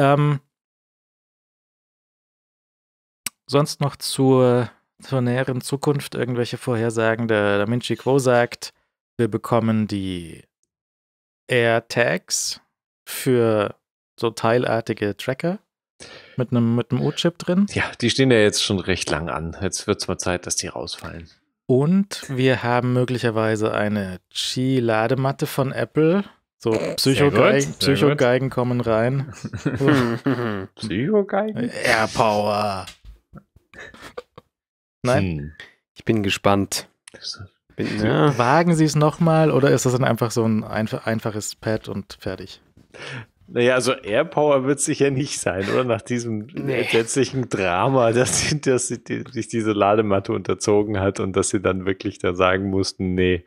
Ähm, sonst noch zur, zur näheren Zukunft irgendwelche Vorhersagen? Der Da Vinci Quo sagt, wir bekommen die AirTags für so teilartige Tracker mit einem, mit einem U-Chip drin. Ja, die stehen ja jetzt schon recht lang an. Jetzt wird es mal Zeit, dass die rausfallen. Und wir haben möglicherweise eine Qi-Ladematte von Apple, so Psychogeigen, Psychogeigen kommen rein. Psychogeigen? Airpower. Nein. Hm. Ich bin gespannt. Bin, ja. Wagen Sie es nochmal oder ist das dann einfach so ein einf einfaches Pad und fertig? Naja, also Airpower wird sicher nicht sein, oder? Nach diesem nee. letztlichen Drama, dass sie, dass sie die, sich diese Ladematte unterzogen hat und dass sie dann wirklich da sagen mussten, nee.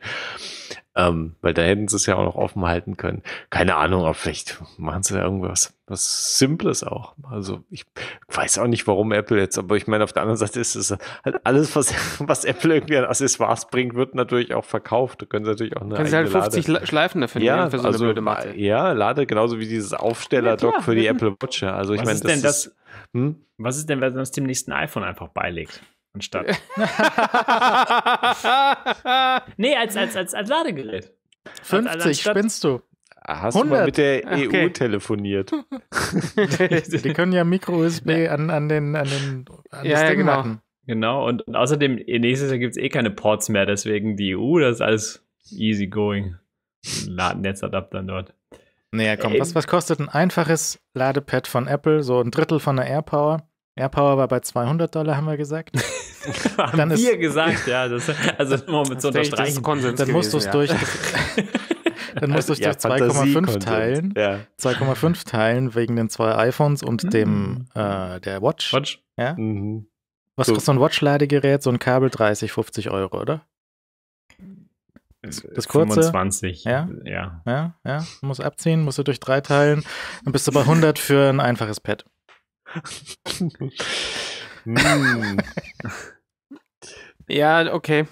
Ähm, weil da hätten sie es ja auch noch offen halten können. Keine Ahnung, aber vielleicht machen sie ja irgendwas was Simples auch. Also ich weiß auch nicht, warum Apple jetzt, aber ich meine, auf der anderen Seite ist es halt alles, was, was Apple irgendwie an Accessoires bringt, wird natürlich auch verkauft. Da können sie natürlich auch eine Können sie halt 50 Lade Schleifen dafür ja, für so also, eine blöde Matte. Ja, Lade, genauso wie dieses Aufsteller-Dock ja, für die mhm. Apple Watch. Also ich meine, das, ist, das hm? Was ist denn, wenn man es dem nächsten iPhone einfach beilegt? anstatt. nee, als, als, als, als Ladegerät. 50, als, spinnst du. Hast 100? du mal mit der EU okay. telefoniert? Die können ja Micro-USB ja. an, an den, an den an ja, das ja, Ding genau. machen. Genau, und, und außerdem, nächstes Jahr gibt es eh keine Ports mehr, deswegen die EU, das ist alles easy going. Ladennetzadaptern dort. Naja, komm, was, ähm. was kostet ein einfaches Ladepad von Apple? So ein Drittel von der AirPower. Air Power war bei 200 Dollar, haben wir gesagt. haben dann wir ist, gesagt, ja. Das, also nur mit so unterstreichen. Konsens dann musst du es ja. durch. dann musst du es durch 2,5 teilen. Ja. 2,5 teilen wegen den zwei iPhones und mhm. dem äh, der Watch. Watch. Ja? Mhm. Was so. kostet so ein Watch-Ladegerät? So ein Kabel 30, 50 Euro, oder? Das, äh, das kurze. 25. Ja? ja? Ja. ja, Muss abziehen, musst du durch drei teilen. Dann bist du bei 100 für ein einfaches Pad hm. Ja, okay.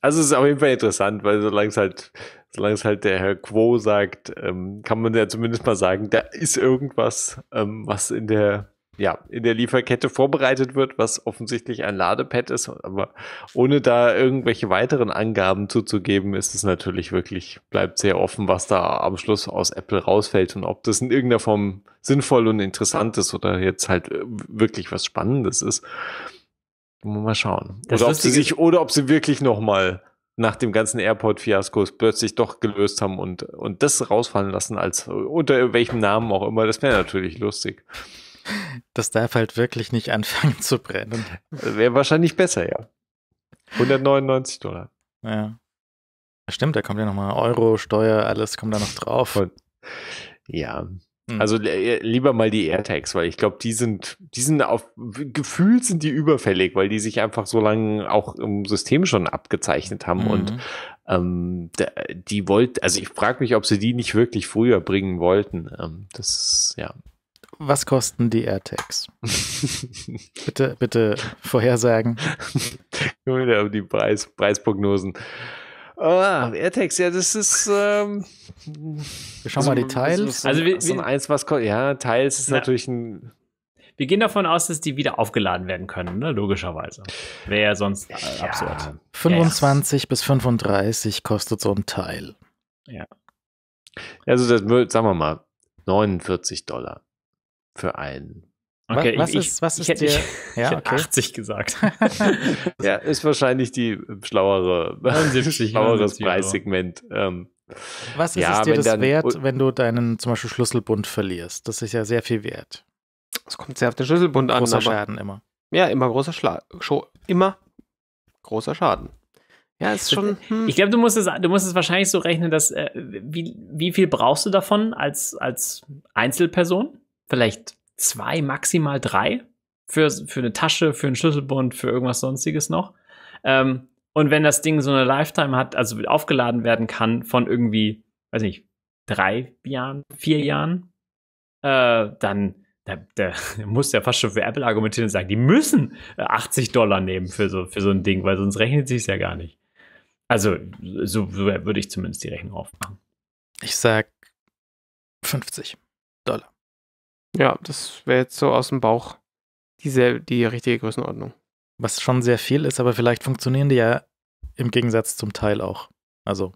Also es ist auf jeden Fall interessant, weil solange es halt, solange es halt der Herr Quo sagt, ähm, kann man ja zumindest mal sagen, da ist irgendwas, ähm, was in der ja, in der Lieferkette vorbereitet wird, was offensichtlich ein Ladepad ist. Aber ohne da irgendwelche weiteren Angaben zuzugeben, ist es natürlich wirklich, bleibt sehr offen, was da am Schluss aus Apple rausfällt und ob das in irgendeiner Form sinnvoll und interessant ist oder jetzt halt äh, wirklich was Spannendes ist. Mal schauen. Das oder ob sie sich, oder ob sie wirklich nochmal nach dem ganzen Airport-Fiaskos plötzlich doch gelöst haben und, und das rausfallen lassen, als unter welchem Namen auch immer. Das wäre natürlich lustig. Das darf halt wirklich nicht anfangen zu brennen. Wäre wahrscheinlich besser, ja. 199 Dollar. Ja. Stimmt, da kommt ja nochmal Euro, Steuer, alles kommt da noch drauf. Und, ja. Mhm. Also äh, äh, lieber mal die AirTags, weil ich glaube, die sind, die sind auf gefühlt sind die überfällig, weil die sich einfach so lange auch im System schon abgezeichnet haben mhm. und ähm, die wollten, also ich frage mich, ob sie die nicht wirklich früher bringen wollten. Ähm, das ja, was kosten die AirTags? bitte, bitte vorhersagen. die Preis, Preisprognosen. Ah, AirTags, ja, das ist. Ähm, wir schauen so, mal die Teils. So, also, wir, so eins, was Ja, Teils ist na, natürlich ein. Wir gehen davon aus, dass die wieder aufgeladen werden können, ne? logischerweise. Wäre ja sonst äh, absurd. 25 ja, bis 35 kostet so ein Teil. Ja. Also, das, sagen wir mal, 49 Dollar für einen. Okay, was, ich, ist, was ist ich dir? ja, okay. 80 gesagt. ja, ist wahrscheinlich die äh, schlauere, 79, schlaueres Preissegment. Ähm, was ist ja, es dir das dann, wert, wenn du deinen zum Beispiel Schlüsselbund verlierst? Das ist ja sehr viel wert. Es kommt sehr auf den Schlüsselbund großer an. Großer Schaden immer. Ja, immer großer Schlag. Immer großer Schaden. Ja, ist schon. Äh, hm. Ich glaube, du musst es, du musst es wahrscheinlich so rechnen, dass äh, wie, wie viel brauchst du davon als, als Einzelperson? vielleicht zwei, maximal drei für, für eine Tasche, für einen Schlüsselbund, für irgendwas sonstiges noch. Ähm, und wenn das Ding so eine Lifetime hat, also aufgeladen werden kann von irgendwie, weiß nicht, drei Jahren, vier Jahren, äh, dann da, da muss ja fast schon für Apple argumentieren und sagen, die müssen 80 äh, Dollar nehmen für so, für so ein Ding, weil sonst rechnet sich es ja gar nicht. Also, so, so würde ich zumindest die Rechnung aufmachen. Ich sag 50 Dollar. Ja, das wäre jetzt so aus dem Bauch die, die richtige Größenordnung. Was schon sehr viel ist, aber vielleicht funktionieren die ja im Gegensatz zum Teil auch. Also.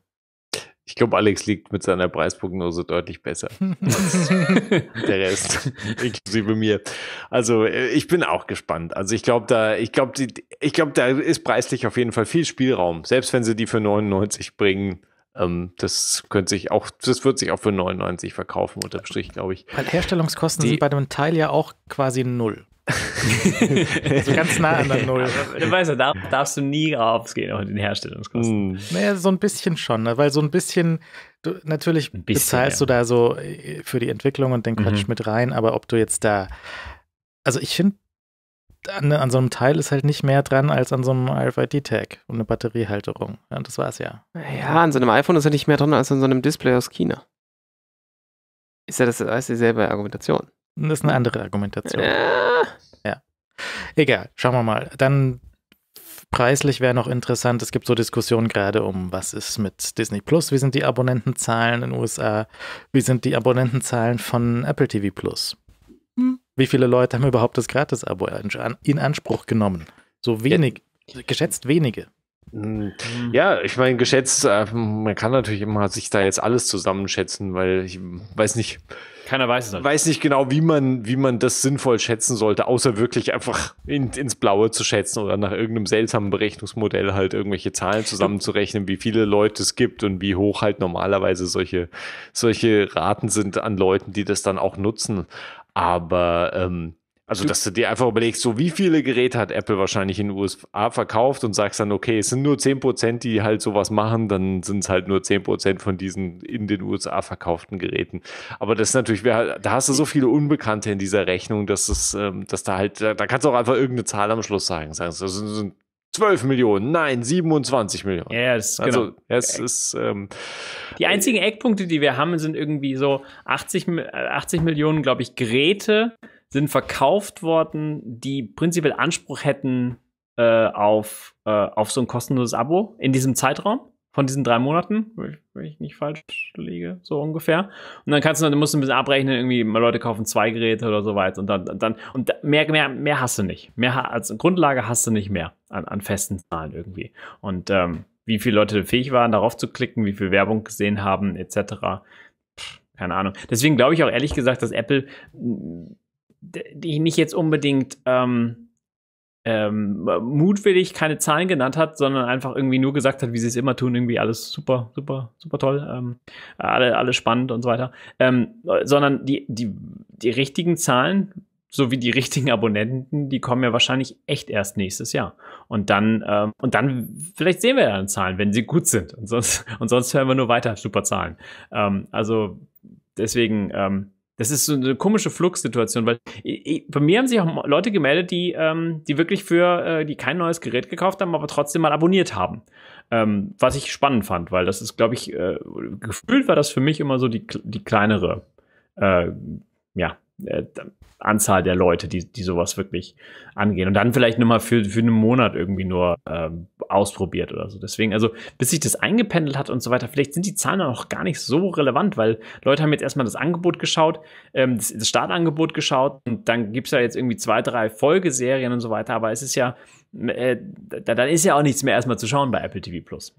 Ich glaube, Alex liegt mit seiner Preisprognose deutlich besser der Rest, inklusive mir. Also äh, ich bin auch gespannt. Also ich glaube, da, ich glaube, ich glaube, da ist preislich auf jeden Fall viel Spielraum. Selbst wenn sie die für 99 bringen, ähm, das könnte sich auch, das wird sich auch für 99 verkaufen, unterm Strich, glaube ich. Weil Herstellungskosten Die, sind bei dem Teil ja auch quasi null. so also ganz nah an der Null. Du weißt ja, da darfst du nie rausgehen auf den Herstellungskosten. Mm. Naja, so ein bisschen schon, ne? weil so ein bisschen, du, natürlich ein bisschen, bezahlst ja. du da so äh, für die Entwicklung und den mhm. Quatsch mhm. mit rein, aber ob du jetzt da, also ich finde, an, ne, an, so einem Teil ist halt nicht mehr dran als an so einem RFID-Tag und eine Batteriehalterung. Ja, das es ja. Ja, an so einem iPhone ist ja nicht mehr dran als an so einem Display aus China. Ist ja das alles dieselbe Argumentation. Das ist eine andere Argumentation. Ja. ja. Egal, schauen wir mal. Dann preislich wäre noch interessant, es gibt so Diskussionen gerade um, was ist mit Disney Plus, wie sind die Abonnentenzahlen in den USA, wie sind die Abonnentenzahlen von Apple TV Plus. Wie viele Leute haben überhaupt das Gratis-Abo in Anspruch genommen? So wenig, ja. geschätzt wenige. Hm. Mhm. Ja, ich meine, geschätzt, äh, man kann natürlich immer sich da jetzt alles zusammenschätzen, weil ich weiß nicht. Keiner weiß es natürlich. Halt. Weiß nicht genau, wie man, wie man das sinnvoll schätzen sollte, außer wirklich einfach in, ins Blaue zu schätzen oder nach irgendeinem seltsamen Berechnungsmodell halt irgendwelche Zahlen zusammenzurechnen, wie viele Leute es gibt und wie hoch halt normalerweise solche, solche Raten sind an Leuten, die das dann auch nutzen. Aber ähm, also, dass du dir einfach überlegst, so wie viele Geräte hat Apple wahrscheinlich in den USA verkauft und sagst dann, okay, es sind nur 10%, die halt sowas machen, dann sind es halt nur 10% von diesen in den USA verkauften Geräten. Aber das ist natürlich, da hast du so viele Unbekannte in dieser Rechnung, dass es, ähm, dass da halt, da kannst du auch einfach irgendeine Zahl am Schluss sagen. Sagst, das sind 12 Millionen, nein, 27 Millionen. Ja, yes, also, genau. Also, es ist. Ähm, die einzigen Eckpunkte, die wir haben, sind irgendwie so 80, 80 Millionen, glaube ich, Geräte sind verkauft worden, die prinzipiell Anspruch hätten äh, auf, äh, auf so ein kostenloses Abo in diesem Zeitraum von diesen drei Monaten, wenn ich nicht falsch liege, so ungefähr. Und dann kannst du, dann musst du ein bisschen abrechnen, irgendwie mal Leute kaufen zwei Geräte oder so weiter und dann, dann und mehr, mehr, mehr hast du nicht. Mehr als Grundlage hast du nicht mehr an, an festen Zahlen irgendwie. Und ähm, wie viele Leute fähig waren, darauf zu klicken, wie viel Werbung gesehen haben, etc. keine Ahnung. Deswegen glaube ich auch ehrlich gesagt, dass Apple die nicht jetzt unbedingt ähm, ähm, mutwillig keine Zahlen genannt hat, sondern einfach irgendwie nur gesagt hat, wie sie es immer tun, irgendwie alles super, super, super toll, ähm, alle, alles spannend und so weiter. Ähm, sondern die, die, die richtigen Zahlen, sowie die richtigen Abonnenten, die kommen ja wahrscheinlich echt erst nächstes Jahr. Und dann, ähm, und dann, vielleicht sehen wir ja dann Zahlen, wenn sie gut sind. Und sonst, und sonst hören wir nur weiter super Zahlen. Ähm, also deswegen, ähm, das ist so eine komische Flugsituation, weil bei mir haben sich auch Leute gemeldet, die, ähm, die wirklich für, äh, die kein neues Gerät gekauft haben, aber trotzdem mal abonniert haben. Ähm, was ich spannend fand, weil das ist, glaube ich, äh, gefühlt war das für mich immer so die, die kleinere, äh, ja, äh, Anzahl der Leute, die, die sowas wirklich angehen. Und dann vielleicht nur mal für, für einen Monat irgendwie nur ähm, ausprobiert oder so. Deswegen, also bis sich das eingependelt hat und so weiter, vielleicht sind die Zahlen auch gar nicht so relevant, weil Leute haben jetzt erstmal das Angebot geschaut, ähm, das, das Startangebot geschaut und dann gibt es ja jetzt irgendwie zwei, drei Folgeserien und so weiter, aber es ist ja, äh, da, dann ist ja auch nichts mehr erstmal zu schauen bei Apple TV Plus.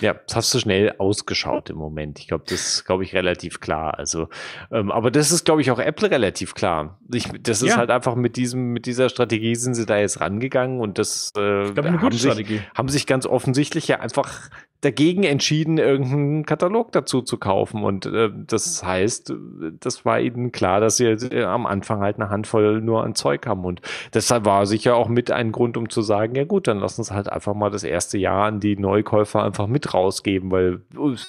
Ja, das hast du schnell ausgeschaut im Moment. Ich glaube, das ist, glaube ich, relativ klar. Also, ähm, aber das ist, glaube ich, auch Apple relativ klar. Ich, das ist ja. halt einfach mit diesem, mit dieser Strategie sind sie da jetzt rangegangen und das äh, glaub, haben, sich, haben, sich, ganz offensichtlich ja einfach dagegen entschieden, irgendeinen Katalog dazu zu kaufen. Und äh, das heißt, das war ihnen klar, dass sie äh, am Anfang halt eine Handvoll nur an Zeug haben. Und deshalb war sicher auch mit ein Grund, um zu sagen, ja gut, dann lass uns halt einfach mal das erste Jahr an die Neukäufer einfach mit rausgeben, weil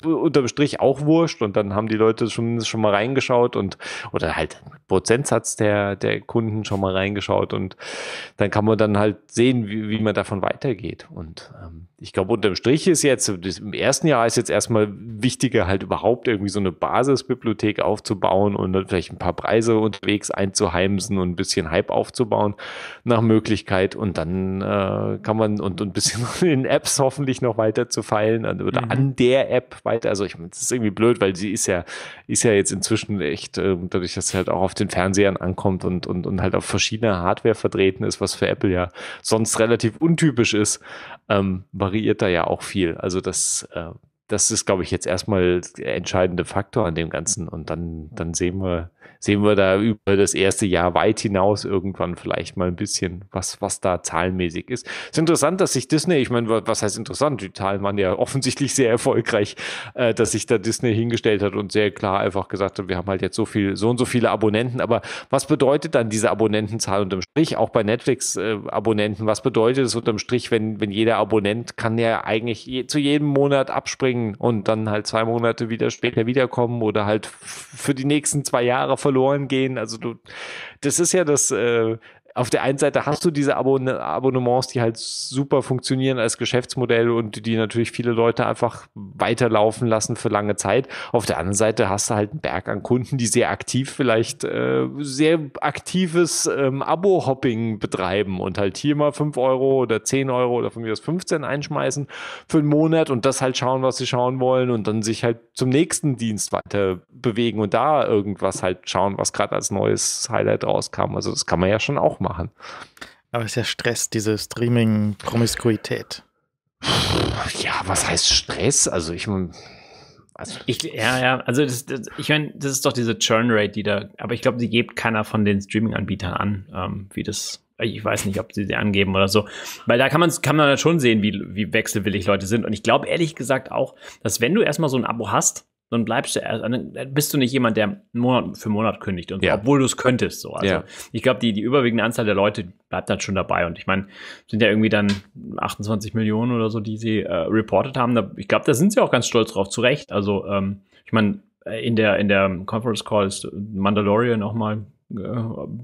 unterm Strich auch wurscht. Und dann haben die Leute schon, schon mal reingeschaut und oder halt Prozentsatz der, der Kunden schon mal reingeschaut. Und dann kann man dann halt sehen, wie, wie man davon weitergeht. Und ähm, ich glaube, unterm Strich ist jetzt das, im ersten Jahr ist jetzt erstmal wichtiger, halt überhaupt irgendwie so eine Basisbibliothek aufzubauen und dann vielleicht ein paar Preise unterwegs einzuheimsen und ein bisschen Hype aufzubauen nach Möglichkeit. Und dann äh, kann man und, und ein bisschen in Apps hoffentlich noch weiter zu feilen also oder mhm. an der App weiter. Also ich meine, das ist irgendwie blöd, weil sie ist ja, ist ja jetzt inzwischen echt, äh, dadurch, dass sie halt auch auf den Fernsehern ankommt und, und, und halt auf verschiedene Hardware vertreten ist, was für Apple ja sonst relativ untypisch ist ähm, variiert da ja auch viel. Also das, äh, das ist, glaube ich, jetzt erstmal der entscheidende Faktor an dem Ganzen. Und dann, dann sehen wir, sehen wir da über das erste Jahr weit hinaus irgendwann vielleicht mal ein bisschen, was, was da zahlenmäßig ist. Es ist interessant, dass sich Disney, ich meine, was heißt interessant? Die Zahlen waren ja offensichtlich sehr erfolgreich, äh, dass sich da Disney hingestellt hat und sehr klar einfach gesagt hat, wir haben halt jetzt so viel, so und so viele Abonnenten. Aber was bedeutet dann diese Abonnentenzahl unterm Strich? Auch bei Netflix-Abonnenten, äh, was bedeutet es unterm Strich, wenn, wenn jeder Abonnent kann ja eigentlich je, zu jedem Monat abspringen und dann halt zwei Monate wieder später wiederkommen oder halt für die nächsten zwei Jahre von verloren gehen. Also du, das ist ja das äh, auf der einen Seite hast du diese Abonn ne, Abonnements, die halt super funktionieren als Geschäftsmodell und die natürlich viele Leute einfach weiterlaufen lassen für lange Zeit. Auf der anderen Seite hast du halt einen Berg an Kunden, die sehr aktiv vielleicht äh, sehr aktives ähm, Abo-Hopping betreiben und halt hier mal 5 Euro oder 10 Euro oder von mir aus 15 einschmeißen für einen Monat und das halt schauen, was sie schauen wollen und dann sich halt zum nächsten Dienst weiter bewegen und da irgendwas halt schauen, was gerade als neues Highlight rauskam. Also das kann man ja schon auch machen. Aber es ist ja Stress, diese Streaming-Promiskuität. Ja, was heißt Stress? Also ich meine. Also ich, ja, ja, also das, das, ich meine, das ist doch diese Churn-Rate, die da, aber ich glaube, die gibt keiner von den Streaming-Anbietern an, ähm, wie das, ich weiß nicht, ob sie die angeben oder so, weil da kann man kann man schon sehen, wie, wie wechselwillig Leute sind und ich glaube ehrlich gesagt auch, dass wenn du erstmal so ein Abo hast, dann bleibst du erst, dann bist du nicht jemand, der Monat für Monat kündigt und so, ja. obwohl du es könntest. So. Also ja. ich glaube, die, die überwiegende Anzahl der Leute bleibt dann schon dabei. Und ich meine, sind ja irgendwie dann 28 Millionen oder so, die sie äh, reported haben. Da, ich glaube, da sind sie auch ganz stolz drauf, zu Recht. Also, ähm, ich meine, äh, in der, in der Conference Call ist Mandalorian auch mal äh,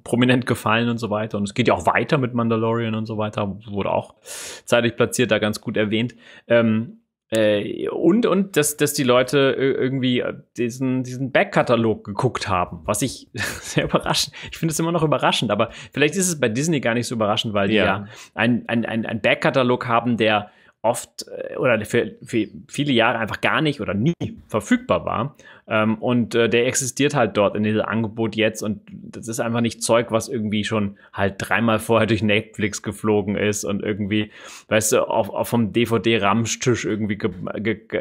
prominent gefallen und so weiter. Und es geht ja auch weiter mit Mandalorian und so weiter. Wurde auch zeitlich platziert, da ganz gut erwähnt. Ähm, äh, und, und, dass, dass die Leute äh, irgendwie diesen, diesen Backkatalog geguckt haben, was ich sehr überraschend, ich finde es immer noch überraschend, aber vielleicht ist es bei Disney gar nicht so überraschend, weil die ja, ja einen ein, ein Backkatalog haben, der oft äh, oder für, für, viele Jahre einfach gar nicht oder nie verfügbar war. Ähm, und äh, der existiert halt dort in diesem Angebot jetzt und das ist einfach nicht Zeug, was irgendwie schon halt dreimal vorher durch Netflix geflogen ist und irgendwie, weißt du, auf, auf vom DVD-Ramstisch irgendwie,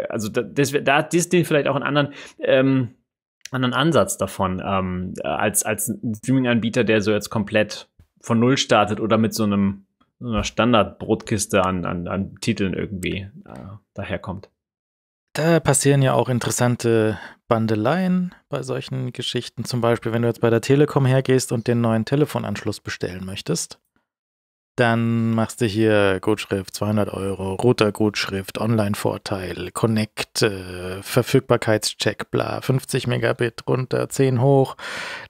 also da, das, da Disney vielleicht auch einen anderen, ähm, anderen Ansatz davon, ähm, als, als Streaming-Anbieter, der so jetzt komplett von Null startet oder mit so einem einer Standardbrotkiste an, an, an Titeln irgendwie äh, daherkommt. Da passieren ja auch interessante Bandeleien bei solchen Geschichten. Zum Beispiel, wenn du jetzt bei der Telekom hergehst und den neuen Telefonanschluss bestellen möchtest, dann machst du hier Gutschrift 200 Euro, router Gutschrift, Online-Vorteil, Connect, äh, Verfügbarkeitscheck, bla, 50 Megabit runter, 10 hoch.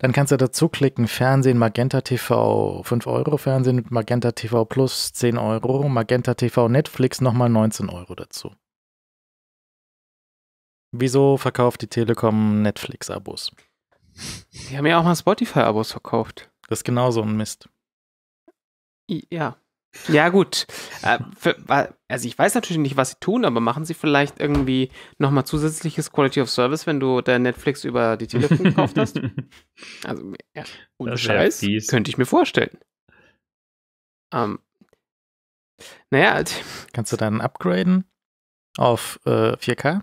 Dann kannst du dazu klicken, Fernsehen, Magenta TV, 5 Euro, Fernsehen Magenta TV Plus, 10 Euro, Magenta TV Netflix nochmal 19 Euro dazu. Wieso verkauft die Telekom Netflix-Abos? Die haben ja auch mal Spotify-Abos verkauft. Das ist genauso ein Mist. Ja. Ja, gut. Äh, also ich weiß natürlich nicht, was sie tun, aber machen sie vielleicht irgendwie nochmal zusätzliches Quality of Service, wenn du der Netflix über die Telefon gekauft hast? Also, ja, ohne Scheiß, fies. könnte ich mir vorstellen. Ähm, naja. Also Kannst du dann upgraden auf äh, 4K?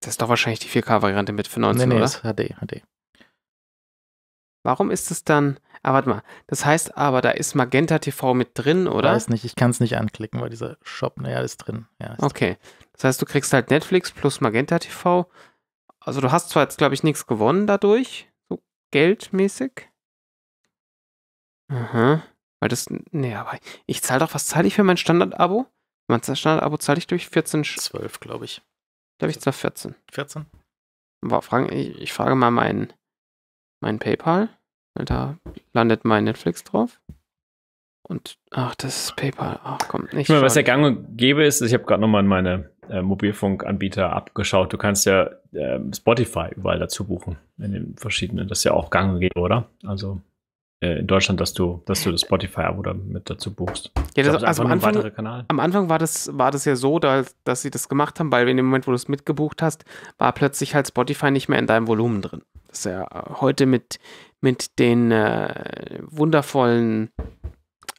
Das ist doch wahrscheinlich die 4K-Variante mit für 19, nee, nee, oder? Ist HD, HD. Warum ist es dann. Ah, warte mal. Das heißt aber, da ist Magenta TV mit drin, oder? Ich Weiß nicht, ich kann es nicht anklicken, weil dieser Shop, naja, ist drin. Ja, ist okay. Drin. Das heißt, du kriegst halt Netflix plus Magenta TV. Also du hast zwar jetzt, glaube ich, nichts gewonnen dadurch, so geldmäßig. Aha. Weil das. Nee, aber ich zahle doch, was zahle ich für mein Standard-Abo? Mein Standard-Abo zahle ich durch 14. 12, glaube ich. Glaube ich, zwar 14. 14? ich frage mal meinen mein PayPal. Da landet mein Netflix drauf. Und ach, das ist PayPal. Ach komm, nicht. Ich meine, was ja gang und gäbe ist, ich habe gerade nochmal in meine äh, Mobilfunkanbieter abgeschaut. Du kannst ja äh, Spotify überall dazu buchen in den verschiedenen. Das ist ja auch gang und gäbe, oder? Also äh, in Deutschland, dass du, dass du das Spotify-Abo da mit dazu buchst. Ja, das, also am Anfang, am Anfang war das, war das ja so, dass, dass sie das gemacht haben, weil in dem Moment, wo du es mitgebucht hast, war plötzlich halt Spotify nicht mehr in deinem Volumen drin. Das ist ja äh, heute mit, mit den äh, wundervollen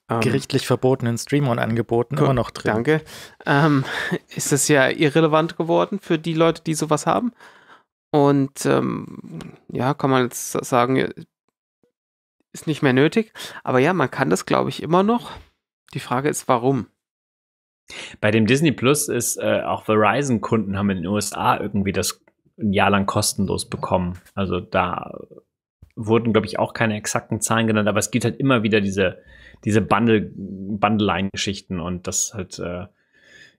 ähm, Gerichtlich verbotenen Stream-On-Angeboten immer noch drin. Danke. Ähm, ist das ja irrelevant geworden für die Leute, die sowas haben. Und ähm, ja, kann man jetzt sagen, ist nicht mehr nötig. Aber ja, man kann das, glaube ich, immer noch. Die Frage ist, warum? Bei dem Disney Plus ist äh, auch Verizon-Kunden haben in den USA irgendwie das ein Jahr lang kostenlos bekommen. Also da wurden, glaube ich, auch keine exakten Zahlen genannt, aber es gibt halt immer wieder diese, diese Bundle, line geschichten und das halt, äh,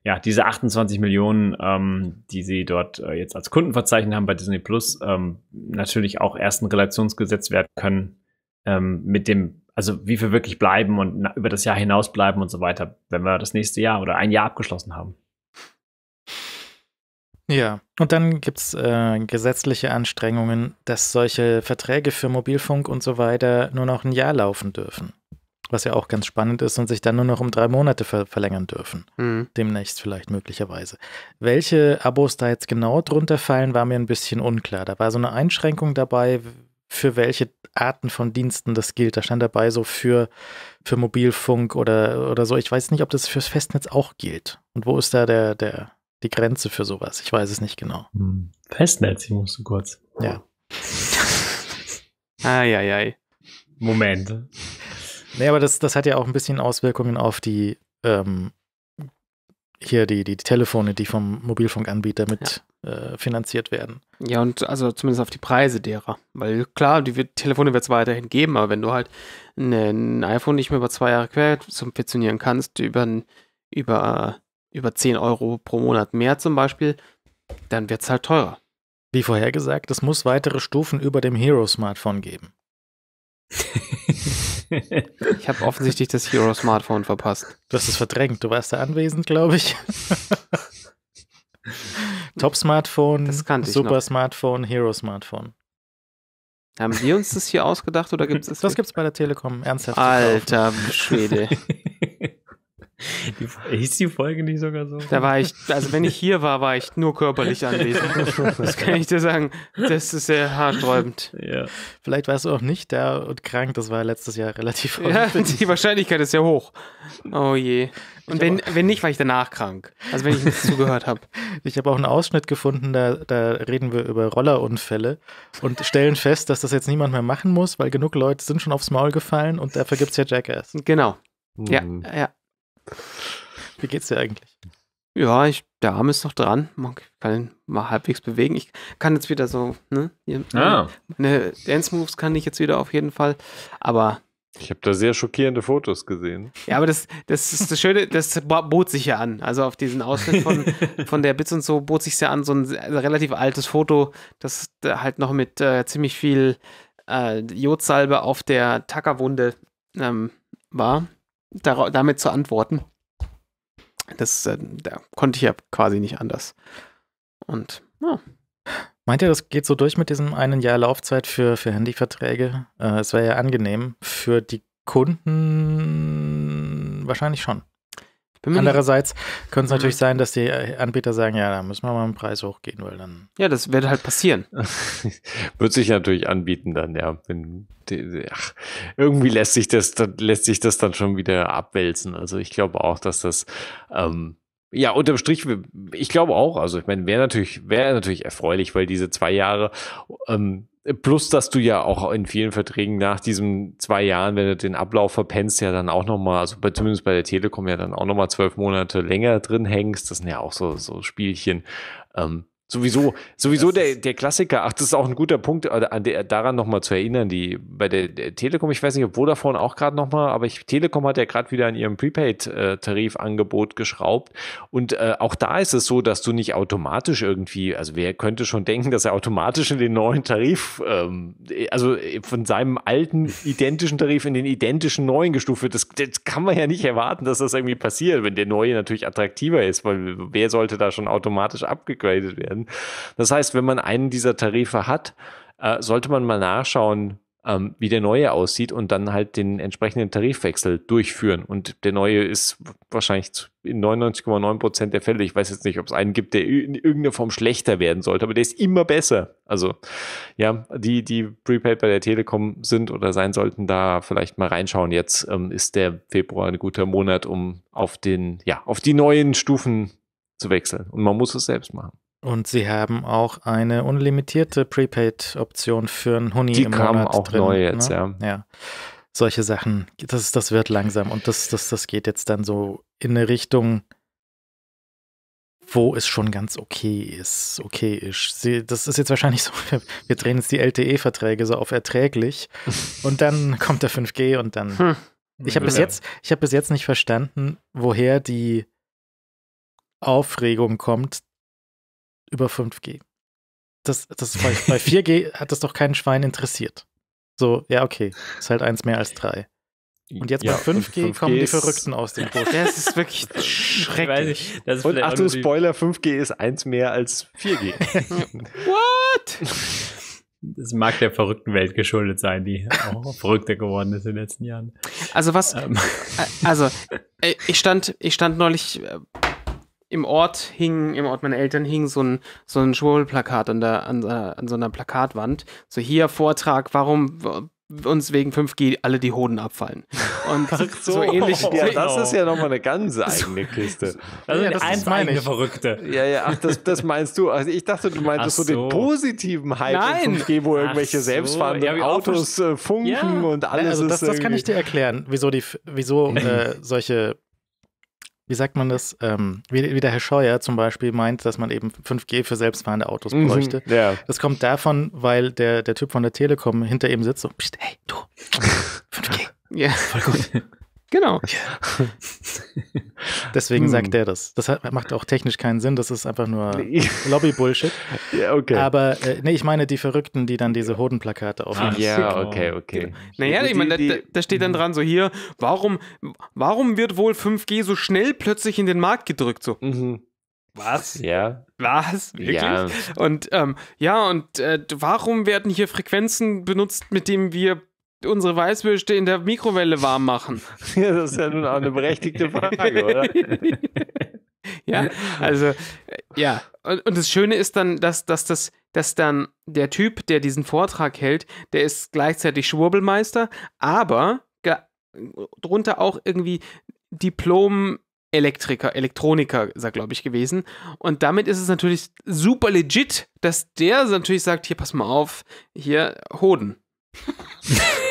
ja, diese 28 Millionen, ähm, die sie dort äh, jetzt als Kunden verzeichnet haben bei Disney Plus, ähm, natürlich auch erst ein Relationsgesetz werden können ähm, mit dem, also wie wir wirklich bleiben und über das Jahr hinaus bleiben und so weiter, wenn wir das nächste Jahr oder ein Jahr abgeschlossen haben. Ja, und dann gibt es äh, gesetzliche Anstrengungen, dass solche Verträge für Mobilfunk und so weiter nur noch ein Jahr laufen dürfen. Was ja auch ganz spannend ist und sich dann nur noch um drei Monate ver verlängern dürfen. Mhm. Demnächst vielleicht möglicherweise. Welche Abos da jetzt genau drunter fallen, war mir ein bisschen unklar. Da war so eine Einschränkung dabei, für welche Arten von Diensten das gilt. Da stand dabei so für, für Mobilfunk oder, oder so. Ich weiß nicht, ob das fürs Festnetz auch gilt. Und wo ist da der, der, die Grenze für sowas? Ich weiß es nicht genau. Hm. Festnetz, ich musste kurz. Ja. Eieiei. Moment. Nee, aber das, das hat ja auch ein bisschen Auswirkungen auf die ähm, hier die, die Telefone, die vom Mobilfunkanbieter mit ja. äh, finanziert werden. Ja, und also zumindest auf die Preise derer. Weil klar, die Telefone wird es weiterhin geben, aber wenn du halt ein iPhone nicht mehr über zwei Jahre quer subventionieren kannst, über, über, über 10 Euro pro Monat mehr zum Beispiel, dann wird es halt teurer. Wie vorhergesagt, es muss weitere Stufen über dem Hero-Smartphone geben. ich habe offensichtlich das Hero-Smartphone verpasst. Du hast es verdrängt. Du warst da anwesend, glaube ich. Top-Smartphone, Super-Smartphone, Hero-Smartphone. Haben wir uns das hier ausgedacht oder gibt es das? Das gibt es bei der Telekom, ernsthaft. Alter Schwede. hieß die Folge nicht sogar so? Da war ich, also wenn ich hier war, war ich nur körperlich anwesend. Das kann ich dir sagen. Das ist sehr haarsträubend. Ja. Vielleicht warst du auch nicht da und krank, das war letztes Jahr relativ ja, Die Wahrscheinlichkeit ist ja hoch. Oh je. Und wenn, wenn nicht, war ich danach krank. Also wenn ich nichts zugehört habe. Ich habe auch einen Ausschnitt gefunden, da, da reden wir über Rollerunfälle und stellen fest, dass das jetzt niemand mehr machen muss, weil genug Leute sind schon aufs Maul gefallen und dafür gibt es ja Jackass. Genau. Ja, mhm. ja. Wie geht's dir eigentlich? Ja, ich, der Arm ist noch dran. Man kann ihn mal halbwegs bewegen. Ich kann jetzt wieder so, ne? Hier, ah. Meine Dance Moves kann ich jetzt wieder auf jeden Fall. Aber. Ich habe da sehr schockierende Fotos gesehen. Ja, aber das, das ist das Schöne, das bot sich ja an. Also auf diesen Ausschnitt von, von der Bits und so bot sich ja an, so ein also relativ altes Foto, das halt noch mit äh, ziemlich viel äh, Jodsalbe auf der Tackerwunde ähm, war damit zu antworten. Das äh, da konnte ich ja quasi nicht anders. Und ja. Meint ihr, das geht so durch mit diesem einen Jahr Laufzeit für, für Handyverträge? Äh, es wäre ja angenehm für die Kunden wahrscheinlich schon. Andererseits könnte es mhm. natürlich sein, dass die äh, Anbieter sagen, ja, da müssen wir mal im Preis hochgehen, weil dann. Ja, das wird halt passieren. wird sich natürlich anbieten dann, ja. Wenn, ach, irgendwie lässt sich das, dann, lässt sich das dann schon wieder abwälzen. Also ich glaube auch, dass das, ähm, ja, unterm Strich, ich glaube auch, also ich meine, wäre natürlich, wäre natürlich erfreulich, weil diese zwei Jahre ähm, Plus, dass du ja auch in vielen Verträgen nach diesen zwei Jahren, wenn du den Ablauf verpennst, ja dann auch nochmal, also bei, zumindest bei der Telekom ja dann auch nochmal zwölf Monate länger drin hängst. Das sind ja auch so, so Spielchen. Ähm, Sowieso, sowieso der, der Klassiker, ach, das ist auch ein guter Punkt, äh, an der, daran nochmal zu erinnern, die bei der, der, Telekom, ich weiß nicht, ob Vodafone auch gerade nochmal, aber ich, Telekom hat ja gerade wieder an ihrem Prepaid-Tarifangebot geschraubt. Und äh, auch da ist es so, dass du nicht automatisch irgendwie, also wer könnte schon denken, dass er automatisch in den neuen Tarif, ähm, also äh, von seinem alten identischen Tarif in den identischen neuen gestuft wird. Das, das kann man ja nicht erwarten, dass das irgendwie passiert, wenn der neue natürlich attraktiver ist, weil wer sollte da schon automatisch abgegradet werden? können. Das heißt, wenn man einen dieser Tarife hat, äh, sollte man mal nachschauen, ähm, wie der neue aussieht und dann halt den entsprechenden Tarifwechsel durchführen. Und der neue ist wahrscheinlich in 99,9 Prozent der Fälle. Ich weiß jetzt nicht, ob es einen gibt, der in irgendeiner Form schlechter werden sollte, aber der ist immer besser. Also ja, die, die Prepaid bei der Telekom sind oder sein sollten, da vielleicht mal reinschauen. Jetzt ähm, ist der Februar ein guter Monat, um auf den, ja, auf die neuen Stufen zu wechseln. Und man muss es selbst machen. Und sie haben auch eine unlimitierte Prepaid-Option für einen Huni Die im kamen Monat auch drin, neu ne? jetzt, ne? ja. ja. Solche Sachen, das, das wird langsam und das, das, das geht jetzt dann so in eine Richtung, wo es schon ganz okay ist, okay ist. Sie, das ist jetzt wahrscheinlich so, wir, drehen jetzt die LTE-Verträge so auf erträglich und dann kommt der 5G und dann. Hm. Ich habe bis jetzt, ich habe bis jetzt nicht verstanden, woher die Aufregung kommt, über 5G. Das, das bei, bei 4G hat das doch kein Schwein interessiert. So, ja, okay, ist halt eins mehr als drei. Und jetzt ja, bei 5G, 5G kommen die Verrückten aus dem Boot. Das ist wirklich schrecklich. Nicht, ist und Achtung, Spoiler, 5G ist eins mehr als 4G. What? Das mag der verrückten Welt geschuldet sein, die auch verrückter geworden ist in den letzten Jahren. Also was, ähm. Äh, also äh, ich stand, ich stand neulich äh, im Ort hing, im Ort meiner Eltern hing so ein, so ein Schwurbelplakat an, der, an, an so einer Plakatwand. So hier Vortrag, warum uns wegen 5G alle die Hoden abfallen. Und so, so, ähnlich. Ja, so das ist ja nochmal eine ganz eigene Kiste. Also ja, das eins ist meine Verrückte. Ja, ja, ach, das, das meinst du. Also ich dachte, du meintest ach so. den positiven Hype Nein. 5G, wo irgendwelche ach selbstfahrenden ja, Autos äh, funken ja. und alles. also das, das kann ich dir erklären, wieso, die, wieso äh, solche wie sagt man das, ähm, wie, wie, der Herr Scheuer zum Beispiel meint, dass man eben 5G für selbstfahrende Autos mhm, bräuchte. Mhm, Das kommt davon, weil der, der Typ von der Telekom hinter ihm sitzt, so, Psst, hey, du, 5G. Ja. Voll gut. Genau. Deswegen hm. sagt er das. Das macht auch technisch keinen Sinn. Das ist einfach nur nee. Lobby-Bullshit. ja, okay. Aber äh, nee, ich meine die Verrückten, die dann diese Hodenplakate aufnehmen. Ah, ja, genau. okay, okay. Naja, genau. ich meine, da, da, steht dann dran so hier, warum, warum wird wohl 5G so schnell plötzlich in den Markt gedrückt? So. Mhm. Was? Ja. Was? Wirklich? Ja. Und ähm, ja, und äh, warum werden hier Frequenzen benutzt, mit denen wir unsere Weißwürste in der Mikrowelle warm machen? Ja, das ist ja nun auch eine berechtigte Frage, oder? ja, also, äh, ja. Und, und, das Schöne ist dann, dass, dass, dass, dass dann der Typ, der diesen Vortrag hält, der ist gleichzeitig Schwurbelmeister, aber drunter auch irgendwie Diplom Elektriker, Elektroniker, sag glaube ich, gewesen. Und damit ist es natürlich super legit, dass der natürlich sagt, hier, pass mal auf, hier, Hoden.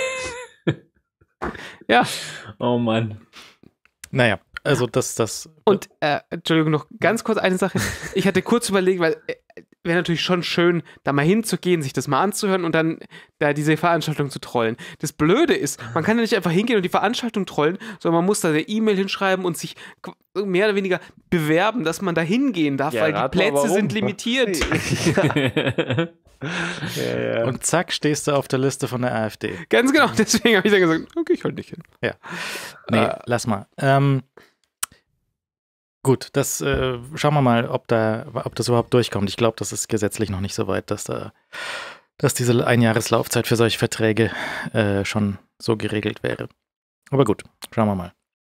Ja. Oh Mann. Naja, also das, das. Und äh, Entschuldigung, noch ganz kurz eine Sache. Ich hatte kurz überlegt, weil äh, wäre natürlich schon schön, da mal hinzugehen, sich das mal anzuhören und dann da diese Veranstaltung zu trollen. Das Blöde ist, man kann ja nicht einfach hingehen und die Veranstaltung trollen, sondern man muss da eine E-Mail hinschreiben und sich mehr oder weniger bewerben, dass man da hingehen darf, ja, weil die Plätze sind limitiert. ja. ja, Und zack, stehst du auf der Liste von der AfD. Ganz genau, deswegen habe ich dann gesagt, okay, ich halte nicht hin. Ja. Nee, äh, lass mal. Ähm, gut, das äh, schauen wir mal, ob da, ob das überhaupt durchkommt. Ich glaube, das ist gesetzlich noch nicht so weit, dass da, dass diese Einjahreslaufzeit für solche Verträge äh, schon so geregelt wäre. Aber gut, schauen wir mal.